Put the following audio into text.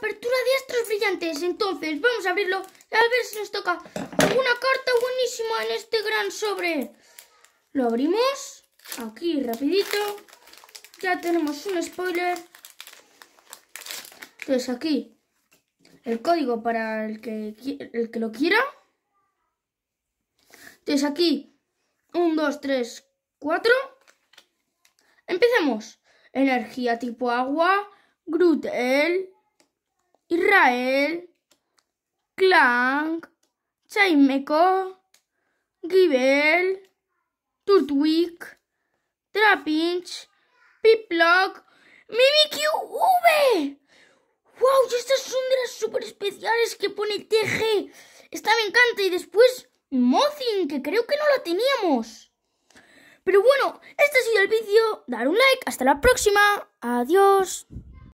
apertura de astros brillantes. Entonces, vamos a abrirlo. A ver si nos toca una carta buenísima en este gran sobre. Lo abrimos. Aquí, rapidito. Ya tenemos un spoiler. Entonces, aquí. El código para el que, el que lo quiera. Entonces, aquí. 1, 2, 3, 4. Empecemos. Energía tipo agua. Grutel. Israel, Clank, Chaimeco, Gibel, Turtwig, Trapinch, Piplock, Mimikyu V. ¡Wow! Y estas son de las super especiales que pone TG. Esta me encanta. Y después Mothin, que creo que no la teníamos. Pero bueno, este ha sido el vídeo. Dar un like. Hasta la próxima. Adiós.